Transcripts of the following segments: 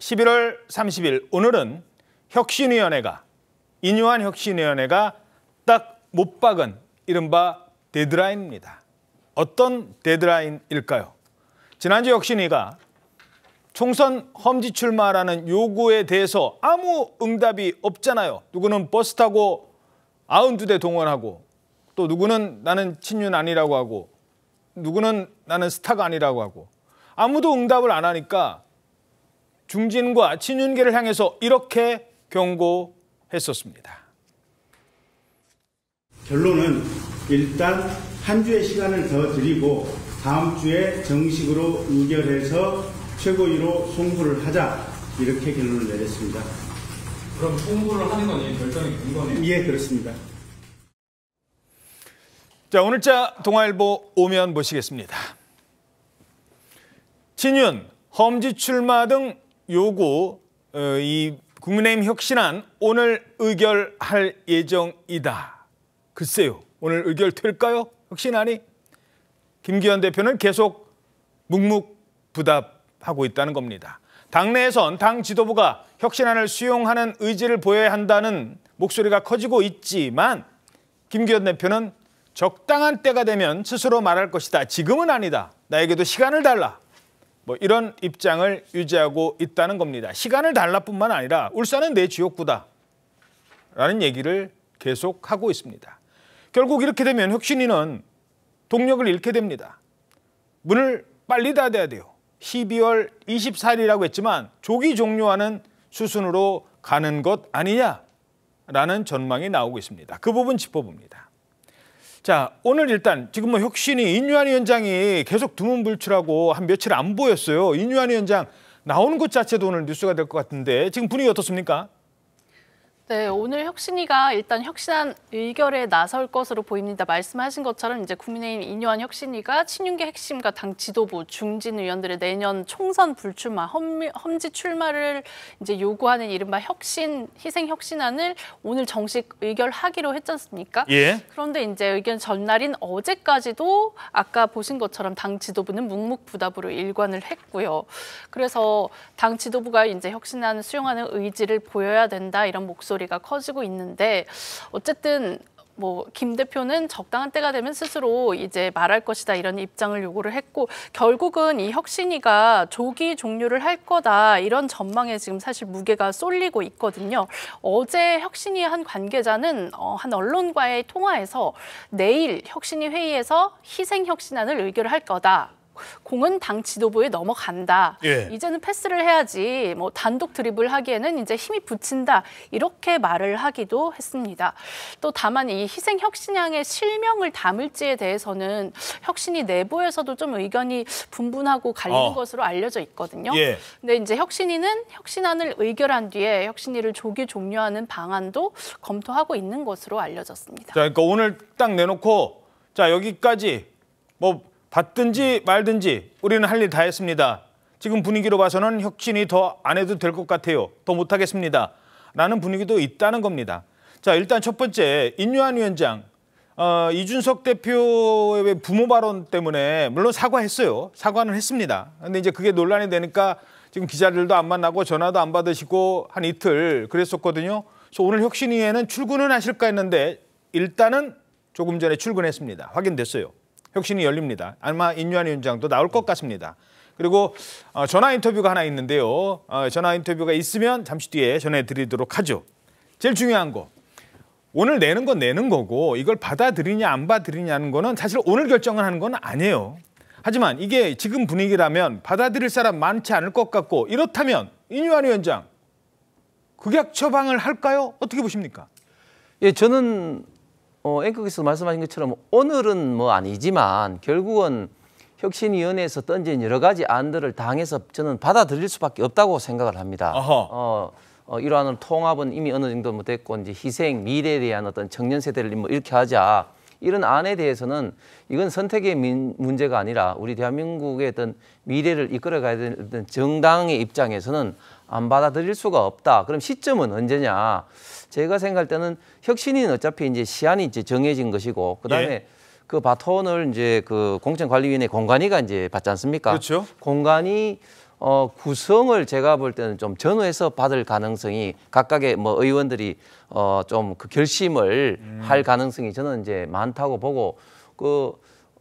11월 30일 오늘은 혁신위원회가 인유한 혁신위원회가 딱 못 박은 이른바 데드라인입니다. 어떤 데드라인일까요? 지난주 혁신위가 총선 험지 출마라는 요구에 대해서 아무 응답이 없잖아요. 누구는 버스 타고 92대 동원하고 또 누구는 나는 친윤 아니라고 하고 누구는 나는 스타가 아니라고 하고 아무도 응답을 안 하니까 중진과 친윤계를 향해서 이렇게 경고했었습니다. 결론은 일단 한 주의 시간을 더 드리고 다음 주에 정식으로 의결해서 최고위로 송부를 하자 이렇게 결론을 내렸습니다. 그럼 송부를 하는 건 결정이 된 거네요? 예, 그렇습니다. 자, 오늘자 동아일보 오면 보시겠습니다. 친윤, 험지 출마 등 요구 어, 이 국민의힘 혁신안 오늘 의결할 예정이다. 글쎄요. 오늘 의결될까요? 혁신안이? 김기현 대표는 계속 묵묵부답하고 있다는 겁니다. 당내에선 당 지도부가 혁신안을 수용하는 의지를 보여야 한다는 목소리가 커지고 있지만 김기현 대표는 적당한 때가 되면 스스로 말할 것이다. 지금은 아니다. 나에게도 시간을 달라. 뭐 이런 입장을 유지하고 있다는 겁니다. 시간을 달라뿐만 아니라 울산은 내 지역구다. 라는 얘기를 계속하고 있습니다. 결국 이렇게 되면 혁신위는 동력을 잃게 됩니다. 문을 빨리 닫아야 돼요. 12월 24일이라고 했지만 조기 종료하는 수순으로 가는 것 아니냐라는 전망이 나오고 있습니다. 그 부분 짚어봅니다. 자, 오늘 일단 지금 뭐 혁신이 인유한 위원장이 계속 드문불출하고 한 며칠 안 보였어요. 인유한 위원장 나오는 것 자체도 오늘 뉴스가 될 것 같은데 지금 분위기 어떻습니까? 네, 오늘 혁신위가 일단 혁신한 의결에 나설 것으로 보입니다. 말씀하신 것처럼 이제 국민의힘 인요한 혁신위가 친윤계 핵심과 당 지도부, 중진 의원들의 내년 총선 불출마, 험, 지 출마를 이제 요구하는 이른바 혁신, 희생 혁신안을 오늘 정식 의결하기로 했잖습니까 예. 그런데 이제 의견 전날인 어제까지도 아까 보신 것처럼 당 지도부는 묵묵부답으로 일관을 했고요. 그래서 당 지도부가 이제 혁신안을 수용하는 의지를 보여야 된다 이런 목소리 목소리가 커지고 있는데 어쨌든 뭐 김 대표는 적당한 때가 되면 스스로 이제 말할 것이다 이런 입장을 요구를 했고 결국은 이 혁신위가 조기 종료를 할 거다 이런 전망에 지금 사실 무게가 쏠리고 있거든요. 어제 혁신위 한 관계자는 어, 한 언론과의 통화에서 내일 혁신위 회의에서 희생 혁신안을 의결할 거다. 공은 당 지도부에 넘어간다. 예. 이제는 패스를 해야지 뭐 단독 드립을 하기에는 이제 힘이 붙인다. 이렇게 말을 하기도 했습니다. 또 다만 이 희생 혁신양의 실명을 담을지에 대해서는 혁신이 내부에서도 좀 의견이 분분하고 갈리 어. 것으로 알려져 있거든요. 예. 근데 이제 혁신이는 혁신안을 의결한 뒤에 혁신이를 조기 종료하는 방안도 검토하고 있는 것으로 알려졌습니다. 자, 그러니까 오늘 딱 내놓고 자 여기까지 뭐 받든지 말든지 우리는 할 일 다 했습니다. 지금 분위기로 봐서는 혁신이 더 안 해도 될 것 같아요. 더 못하겠습니다. 라는 분위기도 있다는 겁니다. 자, 일단 첫 번째 인유한 위원장. 어, 이준석 대표의 부모 발언 때문에 물론 사과했어요. 사과는 했습니다. 근데 이제 그게 논란이 되니까 지금 기자들도 안 만나고 전화도 안 받으시고 한 이틀 그랬었거든요. 그래서 오늘 혁신위에는 출근은 하실까 했는데 일단은 조금 전에 출근했습니다. 확인됐어요. 혁신이 열립니다. 아마 인유한 위원장도 나올 것 같습니다. 그리고 어, 전화 인터뷰가 하나 있는데요. 어, 전화 인터뷰가 있으면 잠시 뒤에 전해드리도록 하죠. 제일 중요한 거. 오늘 내는 건 내는 거고 이걸 받아들이냐 안 받아들이냐는 거는 사실 오늘 결정을 하는 건 아니에요. 하지만 이게 지금 분위기라면 받아들일 사람 많지 않을 것 같고 이렇다면 인유한 위원장 극약 처방을 할까요? 어떻게 보십니까? 예, 저는 어, 앵커께서 말씀하신 것처럼 오늘은 뭐 아니지만 결국은 혁신위원회에서 던진 여러 가지 안들을 당에서 저는 받아들일 수밖에 없다고 생각을 합니다. 어 어, 이러한 통합은 이미 어느 정도 뭐 됐고 이제 희생 미래에 대한 어떤 청년 세대를 뭐 이렇게 하자 이런 안에 대해서는 이건 선택의 민, 문제가 아니라 우리 대한민국의 어떤 미래를 이끌어가야 되는 정당의 입장에서는 안 받아들일 수가 없다. 그럼 시점은 언제냐? 제가 생각할 때는 혁신인 어차피 이제 시한이 이제 정해진 것이고 그다음에 예. 그 바톤을 이제 그 공천관리위원회 공간이가 이제 받지 않습니까? 그렇죠. 공간이 어, 구성을 제가 볼 때는 좀 전후해서 받을 가능성이 각각의 뭐 의원들이 어, 좀 그 결심을 음. 할 가능성이 저는 이제 많다고 보고 그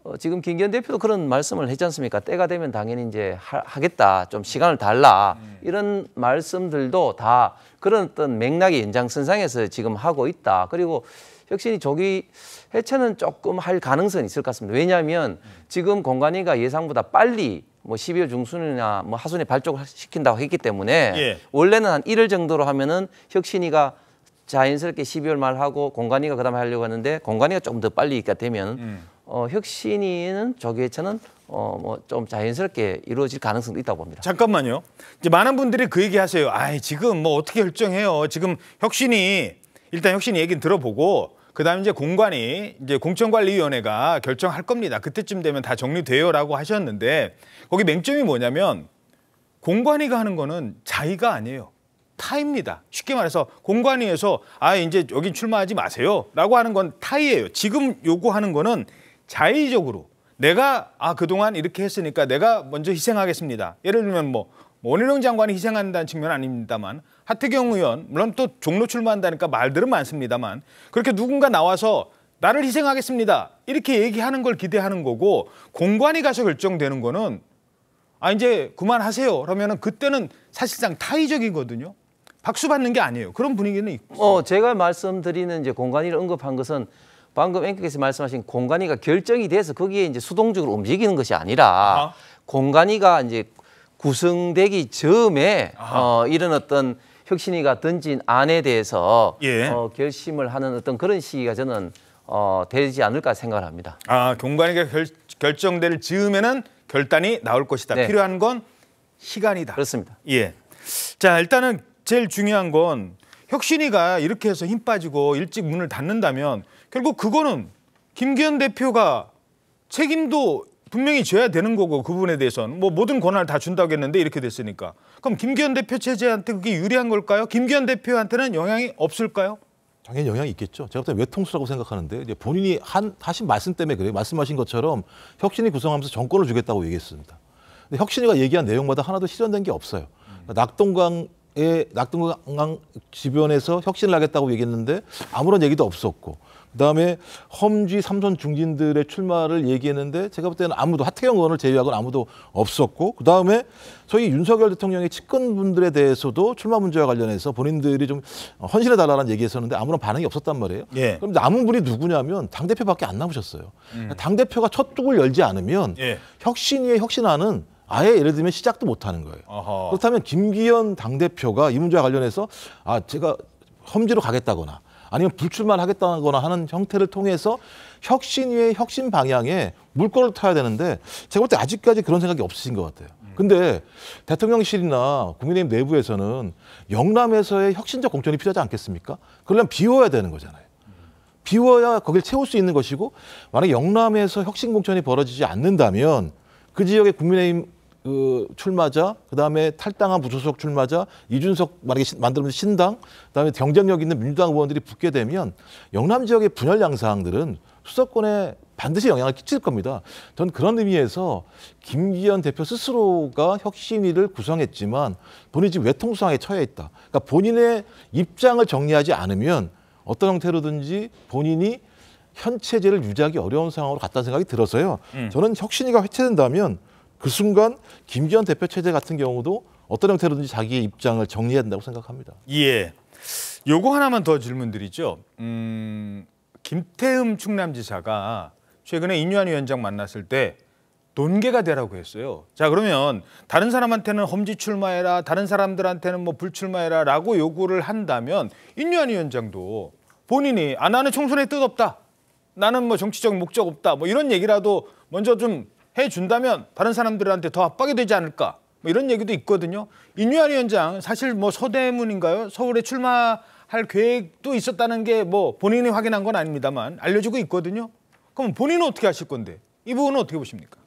어, 지금 김기현 대표도 그런 말씀을 했지 않습니까? 때가 되면 당연히 이제 하, 겠다좀 시간을 달라. 네. 이런 말씀들도 다 그런 어떤 맥락의 연장선상에서 지금 하고 있다. 그리고 혁신이 조기 해체는 조금 할 가능성이 있을 것 같습니다. 왜냐하면 지금 공관위가 예상보다 빨리 뭐 12월 중순이나 뭐 하순에 발족을 시킨다고 했기 때문에 예. 원래는 한 1월 정도로 하면은 혁신이가 자연스럽게 12월 말하고 공관위가 그다음에 하려고 하는데 공관위가 조금 더 빨리 있게 되면 음. 어, 혁신이는 조계차는 어, 뭐 좀 자연스럽게 이루어질 가능성도 있다고 봅니다. 잠깐만요. 이제 많은 분들이 그 얘기 하세요. 아, 이 지금 뭐 어떻게 결정해요? 지금 혁신이 일단 혁신 얘기 는 들어보고 그다음에 이제 공관이 이제 공천관리위원회가 결정할 겁니다. 그때쯤 되면 다 정리돼요라고 하셨는데 거기 맹점이 뭐냐면 공관위가 하는 거는 자의가 아니에요. 타입니다. 쉽게 말해서 공관위에서 아 이제 여기 출마하지 마세요라고 하는 건 타이예요. 지금 요구하는 거는 자의적으로 내가 아 그동안 이렇게 했으니까 내가 먼저 희생하겠습니다. 예를 들면 뭐, 뭐 원희룡 장관이 희생한다는 측면 아닙니다만 하태경 의원 물론 또 종로 출마한다니까 말들은 많습니다만 그렇게 누군가 나와서 나를 희생하겠습니다 이렇게 얘기하는 걸 기대하는 거고 공관이 가서 결정되는 거는 아 이제 그만하세요 그러면은 그때는 사실상 타의적이거든요. 박수 받는 게 아니에요. 그런 분위기는 있고. 어, 제가 말씀드리는 이제 공관이를 언급한 것은 방금 앵커께서 말씀하신 공간이가 결정이 돼서 거기에 이제 수동적으로 움직이는 것이 아니라 아하. 공간이가 이제 구성되기 즈음에 어, 이런 어떤 혁신이가 던진 안에 대해서 예. 어, 결심을 하는 어떤 그런 시기가 저는 어, 되지 않을까 생각을 합니다. 아, 공간이가 결, 결정될 즈음에는 결단이 나올 것이다. 네. 필요한 건 시간이다. 그렇습니다. 예. 자, 일단은 제일 중요한 건 혁신이가 이렇게 해서 힘 빠지고 일찍 문을 닫는다면 결국 그거는 김기현 대표가 책임도 분명히 져야 되는 거고 그분에 대해서는 뭐 모든 권한을 다 준다고 했는데 이렇게 됐으니까 그럼 김기현 대표 체제한테 그게 유리한 걸까요? 김기현 대표한테는 영향이 없을까요? 당연히 영향이 있겠죠. 제가 볼때 외통수라고 생각하는데 이제 본인이 한 하신 말씀 때문에 그래요. 말씀하신 것처럼 혁신이 구성하면서 정권을 주겠다고 얘기했습니다. 근데 혁신이가 얘기한 내용마다 하나도 실현된 게 없어요. 그러니까 낙동강 낙동강 주변에서 혁신을 하겠다고 얘기했는데 아무런 얘기도 없었고 그다음에 험지 삼선 중진들의 출마를 얘기했는데 제가 볼 때는 아무도 하태경 의원을 제외하고는 아무도 없었고 그다음에 저희 윤석열 대통령의 측근분들에 대해서도 출마 문제와 관련해서 본인들이 좀 헌신해 달라는 얘기했었는데 아무런 반응이 없었단 말이에요. 예. 그럼 남은 분이 누구냐면 당 대표밖에 안 남으셨어요. 음. 그러니까 당 대표가 첫 쪽을 열지 않으면 예. 혁신위의 혁신안은 아예 예를 들면 시작도 못 하는 거예요. 어허. 그렇다면 김기현 당대표가 이 문제와 관련해서 아, 제가 험지로 가겠다거나 아니면 불출만 하겠다거나 하는 형태를 통해서 혁신 위의 혁신 방향에 물꼬를 타야 되는데 제가 볼 때 아직까지 그런 생각이 없으신 것 같아요. 음. 근데 대통령실이나 국민의힘 내부에서는 영남에서의 혁신적 공천이 필요하지 않겠습니까? 그러면 비워야 되는 거잖아요. 비워야 거길 채울 수 있는 것이고 만약 영남에서 혁신 공천이 벌어지지 않는다면 그 지역의 국민의힘 그 출마자, 그다음에 탈당한 무소속 출마자, 이준석 만약에 만들면 신당, 그다음에 경쟁력 있는 민주당 의원들이 붙게 되면 영남 지역의 분열 양상들은 수석권에 반드시 영향을 끼칠 겁니다. 전 그런 의미에서 김기현 대표 스스로가 혁신위를 구성했지만 본인이 지금 외통수상에 처해 있다. 그러니까 본인의 입장을 정리하지 않으면 어떤 형태로든지 본인이 현 체제를 유지하기 어려운 상황으로 갔다는 생각이 들어서요. 음. 저는 혁신위가 회체된다면 그 순간 김기현 대표 체제 같은 경우도 어떤 형태로든지 자기의 입장을 정리해야 된다고 생각합니다. 예. 요거 하나만 더 질문드리죠. 음, 김태흠 충남지사가 최근에 인유한 위원장 만났을 때 논개가 되라고 했어요. 자 그러면 다른 사람한테는 험지 출마해라, 다른 사람들한테는 뭐 불출마해라라고 요구를 한다면 인유한 위원장도 본인이 아 나는 총선에 뜻없다, 나는 뭐 정치적 목적 없다, 뭐 이런 얘기라도 먼저 좀 해준다면 다른 사람들한테 더 압박이 되지 않을까 뭐 이런 얘기도 있거든요. 인유한 위원장 사실 뭐 서대문인가요? 서울에 출마할 계획도 있었다는 게 뭐 본인이 확인한 건 아닙니다만 알려지고 있거든요. 그럼 본인은 어떻게 하실 건데 이 부분은 어떻게 보십니까?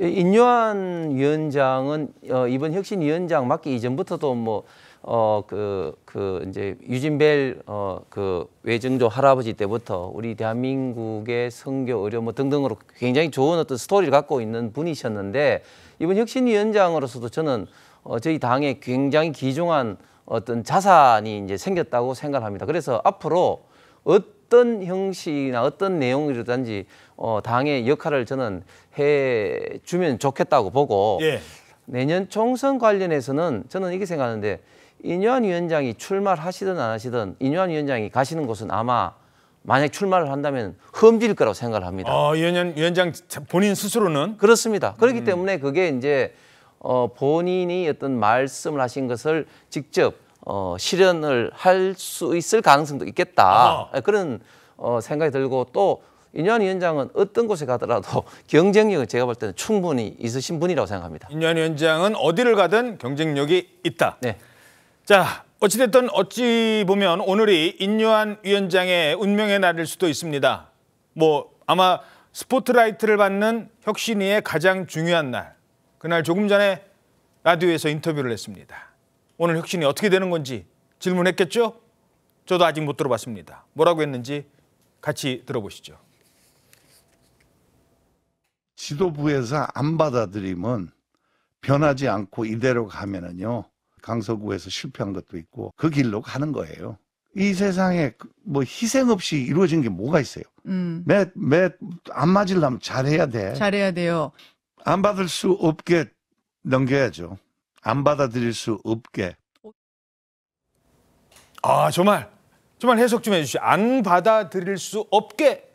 인유한 위원장은 어, 이번 혁신위원장 맡기 이전부터도 뭐 어그그 그 이제 유진벨 어 그 외증조 할아버지 때부터 우리 대한민국의 성교 의료 뭐 등등으로 굉장히 좋은 어떤 스토리를 갖고 있는 분이셨는데 이번 혁신위원장으로서도 저는 어 저희 당에 굉장히 귀중한 어떤 자산이 이제 생겼다고 생각합니다. 그래서 앞으로 어떤 형식이나 어떤 내용이라든지 어 당의 역할을 저는 해 주면 좋겠다고 보고 예. 내년 총선 관련해서는 저는 이렇게 생각하는데 인뇨한 위원장이 출마를 하시든 안 하시든 인뇨한 위원장이 가시는 곳은 아마 만약 출마를 한다면 험지 거라고 생각을 합니다. 어, 위원장 본인 스스로는 그렇습니다. 그렇기 음. 때문에 그게 이제 어, 본인이 어떤 말씀을 하신 것을 직접 어, 실현을 할 수 있을 가능성도 있겠다 어. 그런 어, 생각이 들고 또 인현 위원장은 어떤 곳에 가더라도 경쟁력은 제가 볼 때는 충분히 있으신 분이라고 생각합니다. 인현 위원장은 어디를 가든 경쟁력이 있다. 네. 자, 어찌됐든 어찌 보면 오늘이 인요한 위원장의 운명의 날일 수도 있습니다. 뭐 아마 스포트라이트를 받는 혁신이의 가장 중요한 날. 그날 조금 전에 라디오에서 인터뷰를 했습니다. 오늘 혁신이 어떻게 되는 건지 질문했겠죠? 저도 아직 못 들어봤습니다. 뭐라고 했는지 같이 들어보시죠. 지도부에서 안 받아들이면 변하지 않고 이대로 가면은요. 강서구에서 실패한 것도 있고 그 길로 가는 거예요. 이 세상에 뭐 희생 없이 이루어진 게 뭐가 있어요? 음. 매매안 맞으려면 잘해야 돼. 잘해야 돼요. 안 받을 수 없게 넘겨야죠. 안 받아들일 수 없게. 아 정말 정말 해석 좀 해주시. 안 받아들일 수 없게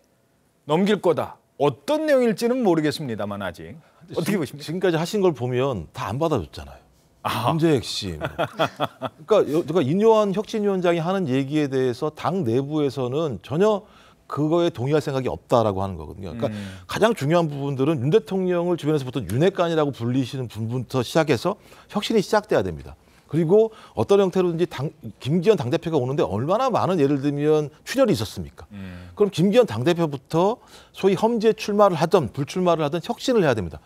넘길 거다. 어떤 내용일지는 모르겠습니다만 아직 어떻게 보십니까? 지금까지 하신 걸 보면 다 안 받아줬잖아요. 아. 문제 핵심. 그러니까, 그러니까 인요한 혁신위원장이 하는 얘기에 대해서 당 내부에서는 전혀 그거에 동의할 생각이 없다라고 하는 거거든요. 그러니까 음. 가장 중요한 부분들은 윤 대통령을 주변에서부터 윤핵관이라고 불리시는 분부터 시작해서 혁신이 시작돼야 됩니다. 그리고 어떤 형태로든지 당, 김기현 당대표가 오는데 얼마나 많은 예를 들면 출혈이 있었습니까? 음. 그럼 김기현 당대표부터 소위 험지에 출마를 하던 불출마를 하던 혁신을 해야 됩니다.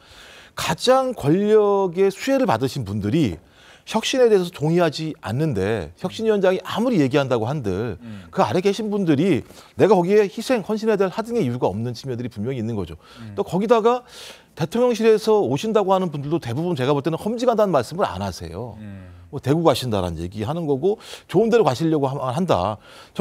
가장 권력의 수혜를 받으신 분들이 혁신에 대해서 동의하지 않는데 혁신위원장이 음. 아무리 얘기한다고 한들 음. 그 아래 계신 분들이 내가 거기에 희생, 헌신해야 될 하등의 이유가 없는 측면들이 분명히 있는 거죠. 음. 또 거기다가 대통령실에서 오신다고 하는 분들도 대부분 제가 볼 때는 험지간다는 말씀을 안 하세요. 음. 뭐 대구 가신다라는 얘기 하는 거고 좋은 데로 가시려고 한다.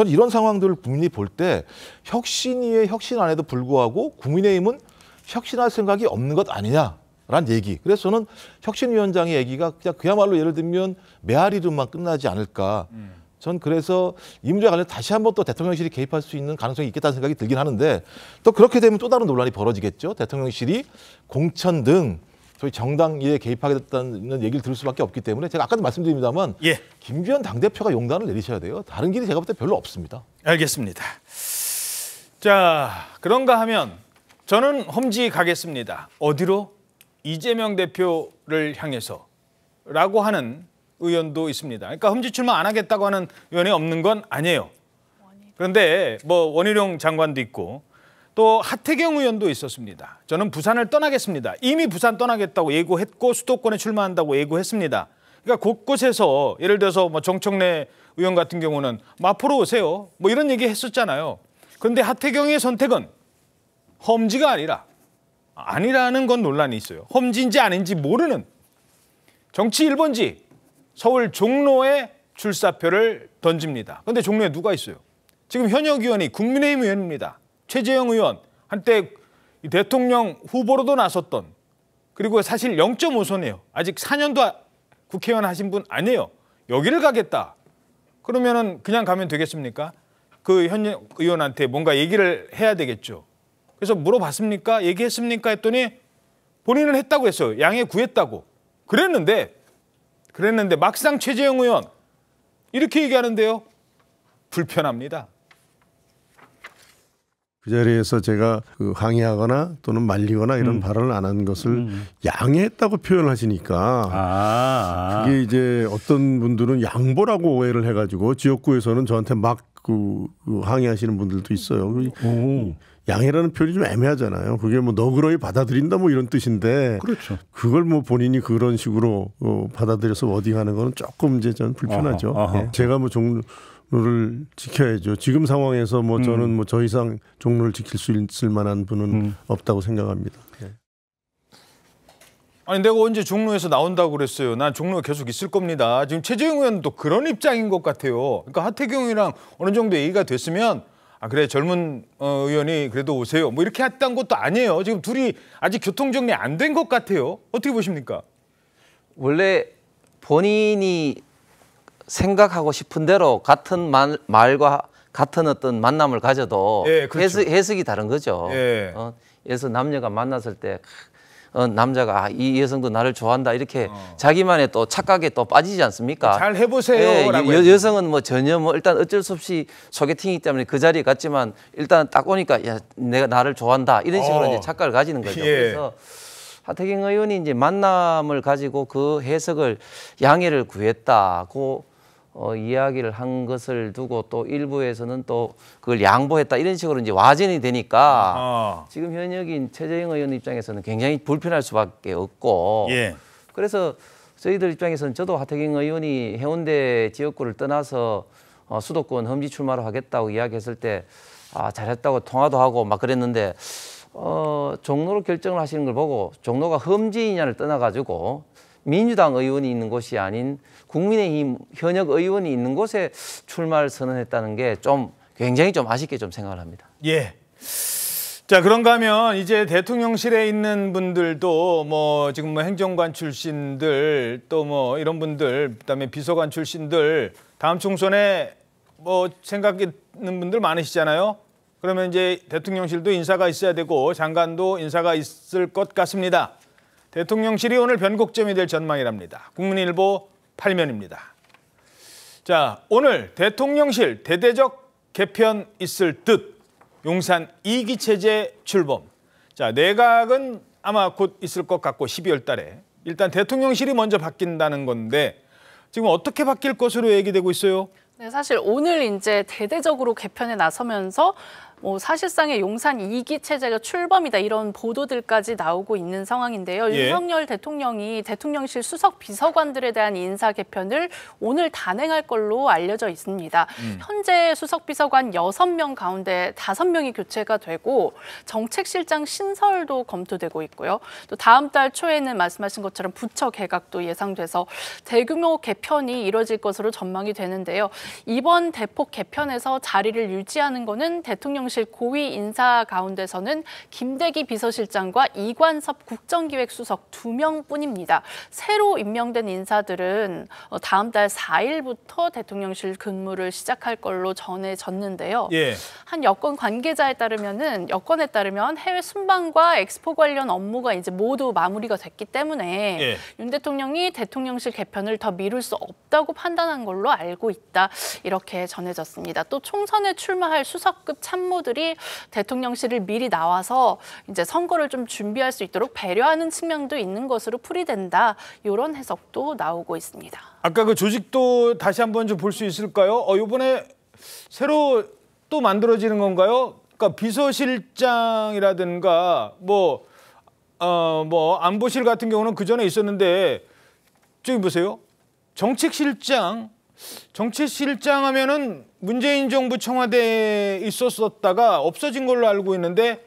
저는 이런 상황들을 국민이 볼 때 혁신위의 혁신 안에도 불구하고 국민의힘은 혁신할 생각이 없는 것 아니냐. 라는 얘기. 그래서 저는 혁신위원장의 얘기가 그냥 그야말로 예를 들면 메아리 름만 끝나지 않을까. 음. 전 그래서 이 문제와 관련 다시 한번 또 대통령실이 개입할 수 있는 가능성이 있겠다는 생각이 들긴 하는데 또 그렇게 되면 또 다른 논란이 벌어지겠죠. 대통령실이 공천 등 저희 정당 일에 개입하겠다는 얘기를 들을 수밖에 없기 때문에 제가 아까도 말씀드립니다만 예. 김기현 당대표가 용단을 내리셔야 돼요. 다른 길이 제가 볼 때 별로 없습니다. 알겠습니다. 자, 그런가 하면 저는 험지 가겠습니다. 어디로? 이재명 대표를 향해서라고 하는 의원도 있습니다. 그러니까 흠지 출마 안 하겠다고 하는 의원이 없는 건 아니에요. 그런데 뭐 원희룡 장관도 있고 또 하태경 의원도 있었습니다. 저는 부산을 떠나겠습니다. 이미 부산 떠나겠다고 예고했고 수도권에 출마한다고 예고했습니다. 그러니까 곳곳에서 예를 들어서 뭐 정청래 의원 같은 경우는 마포로 오세요. 뭐 이런 얘기 했었잖아요. 그런데 하태경의 선택은 험지가 아니라 아니라는 건 논란이 있어요. 험지인지 아닌지 모르는 정치 1번지 서울 종로에 출사표를 던집니다. 근데 종로에 누가 있어요? 지금 현역 의원이 국민의힘 의원입니다. 최재형 의원 한때 대통령 후보로도 나섰던 그리고 사실 0.5선이에요. 아직 4년도 아- 국회의원 하신 분 아니에요. 여기를 가겠다. 그러면은 그냥 가면 되겠습니까? 그 현역 의원한테 뭔가 얘기를 해야 되겠죠. 그래서 물어봤습니까? 얘기했습니까? 했더니 본인은 했다고 했어요. 양해 구했다고. 그랬는데 그랬는데 막상 최재형 의원 이렇게 얘기하는데요. 불편합니다. 그 자리에서 제가 그 항의하거나 또는 말리거나 이런 음. 발언을 안 한 것을 음. 양해했다고 표현하시니까 아, 아. 그게 이제 어떤 분들은 양보라고 오해를 해가지고 지역구에서는 저한테 막그 그 항의하시는 분들도 있어요. 오. 양해라는 표현이 좀 애매하잖아요. 그게 뭐 너그러이 받아들인다 뭐 이런 뜻인데 그렇죠. 그걸 뭐 본인이 그런 식으로 어, 받아들여서 워딩하는 거는 조금 이제 저는 불편하죠. 아하, 아하. 예. 제가 뭐 종로를 지켜야죠. 지금 상황에서 뭐 음. 저는 뭐 뭐저 이상 종로를 지킬 수 있을 만한 분은 음. 없다고 생각합니다. 네. 아니 내가 언제 종로에서 나온다고 그랬어요. 난 종로에 계속 있을 겁니다. 지금 최재형 의원도 그런 입장인 것 같아요. 그러니까 하태경이랑 어느 정도 얘기가 됐으면 아, 그래 젊은 어, 의원이 그래도 오세요. 뭐 이렇게 했던 것도 아니에요. 지금 둘이 아직 교통 정리 안 된 것 같아요. 어떻게 보십니까? 원래 본인이 생각하고 싶은 대로 같은 말, 말과 같은 어떤 만남을 가져도 예, 그렇죠. 해석, 해석이 다른 거죠. 예. 어, 그래서 남녀가 만났을 때 어, 남자가 아, 이 여성도 나를 좋아한다 이렇게 어. 자기만의 또 착각에 또 빠지지 않습니까? 잘 해보세요. 예, 여, 여성은 뭐 전혀 뭐 일단 어쩔 수 없이 소개팅이기 때문에 그 자리에 갔지만 일단 딱 오니까 야 내가 나를 좋아한다 이런 식으로 어. 이제 착각을 가지는 거죠. 예. 그래서 하태경 의원이 이제 만남을 가지고 그 해석을 양해를 구했다고. 어, 이야기를 한 것을 두고 또 일부에서는 또 그걸 양보했다 이런 식으로 이제 와전이 되니까 어. 지금 현역인 최재형 의원 입장에서는 굉장히 불편할 수밖에 없고 예. 그래서 저희들 입장에서는 저도 하태경 의원이 해운대 지역구를 떠나서 어, 수도권 험지 출마를 하겠다고 이야기했을 때 아, 잘했다고 통화도 하고 막 그랬는데 어, 종로로 결정을 하시는 걸 보고 종로가 험지이냐를 떠나가지고 민주당 의원이 있는 곳이 아닌 국민의힘 현역 의원이 있는 곳에 출마를 선언했다는 게 좀 굉장히 좀 아쉽게 좀 생각을 합니다. 예. 자 그런가 하면 이제 대통령실에 있는 분들도 뭐 지금 뭐 행정관 출신들 또 뭐 이런 분들 그다음에 비서관 출신들 다음 총선에 뭐 생각 있는 분들 많으시잖아요. 그러면 이제 대통령실도 인사가 있어야 되고 장관도 인사가 있을 것 같습니다. 대통령실이 오늘 변곡점이 될 전망이랍니다. 국민일보 8면입니다. 자, 오늘 대통령실 대대적 개편 있을 듯 용산 이기 체제 출범. 자, 내각은 아마 곧 있을 것 같고 12월 달에 일단 대통령실이 먼저 바뀐다는 건데 지금 어떻게 바뀔 것으로 얘기되고 있어요? 네, 사실 오늘 이제 대대적으로 개편에 나서면서 뭐 사실상의 용산 이기 체제가 출범이다 이런 보도들까지 나오고 있는 상황인데요. 예. 윤석열 대통령이 대통령실 수석 비서관들에 대한 인사 개편을 오늘 단행할 걸로 알려져 있습니다. 음. 현재 수석 비서관 여섯 명 가운데 다섯 명이 교체가 되고 정책실장 신설도 검토되고 있고요. 또 다음 달 초에는 말씀하신 것처럼 부처 개각도 예상돼서 대규모 개편이 이뤄질 것으로 전망이 되는데요. 이번 대폭 개편에서 자리를 유지하는 것은 대통령 대통령실 고위 인사 가운데서는 김대기 비서실장과 이관섭 국정기획수석 두명뿐입니다 새로 임명된 인사들은 어, 다음 달 4일부터 대통령실 근무를 시작할 걸로 전해졌는데요. 예. 한 여권 관계자에 따르면은 여권에 따르면 해외 순방과 엑스포 관련 업무가 이제 모두 마무리가 됐기 때문에 예. 윤 대통령이 대통령실 개편을 더 미룰 수 없다고 판단한 걸로 알고 있다. 이렇게 전해졌습니다. 또 총선에 출마할 수석급 참모 후보들이 대통령실을 미리 나와서 이제 선거를 좀 준비할 수 있도록 배려하는 측면도 있는 것으로 풀이된다. 이런 해석도 나오고 있습니다. 아까 그 조직도 다시 한번 좀 볼 수 있을까요? 어, 이번에 새로 또 만들어지는 건가요? 그러니까 비서실장이라든가 뭐 어, 뭐 안보실 같은 경우는 그 전에 있었는데 저기 보세요. 정책실장 정치실장 하면은 문재인 정부 청와대에 있었었다가 없어진 걸로 알고 있는데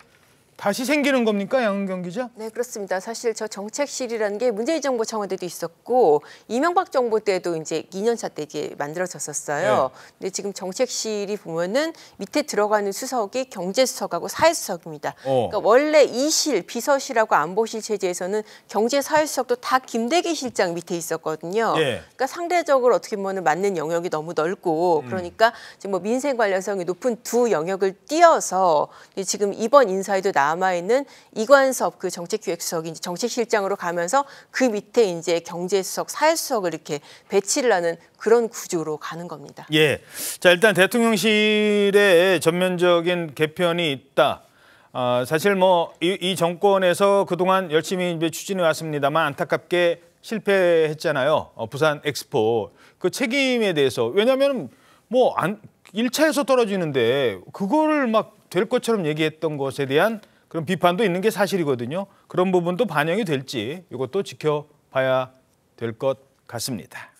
다시 생기는 겁니까, 양은경 기자? 네, 그렇습니다. 사실 저 정책실이라는 게 문재인 정부 청와대도 있었고 이명박 정부 때도 이제 2년차 때 이제 만들어졌었어요. 네. 근데 지금 정책실이 보면은 밑에 들어가는 수석이 경제수석하고 사회수석입니다. 어. 그러니까 원래 이실 비서실하고 안보실 체제에서는 경제사회수석도 다 김대기 실장 밑에 있었거든요. 네. 그러니까 상대적으로 어떻게 보면 맞는 영역이 너무 넓고 음. 그러니까 지금 뭐 민생 관련성이 높은 두 영역을 띄어서 지금 이번 인사에도 나. 남아있는 이관섭 그 정책기획수석이 정책실장으로 가면서 그 밑에 이제 경제수석, 사회수석을 이렇게 배치를 하는 그런 구조로 가는 겁니다. 예. 자, 일단 대통령실에 전면적인 개편이 있다. 어, 사실 뭐이 이 정권에서 그동안 열심히 이제 추진해 왔습니다만 안타깝게 실패했잖아요. 어, 부산 엑스포 그 책임에 대해서 왜냐면뭐 안, 1차에서 떨어지는데 그거를 막 될 것처럼 얘기했던 것에 대한 그런 비판도 있는 게 사실이거든요. 그런 부분도 반영이 될지 이것도 지켜봐야 될 것 같습니다.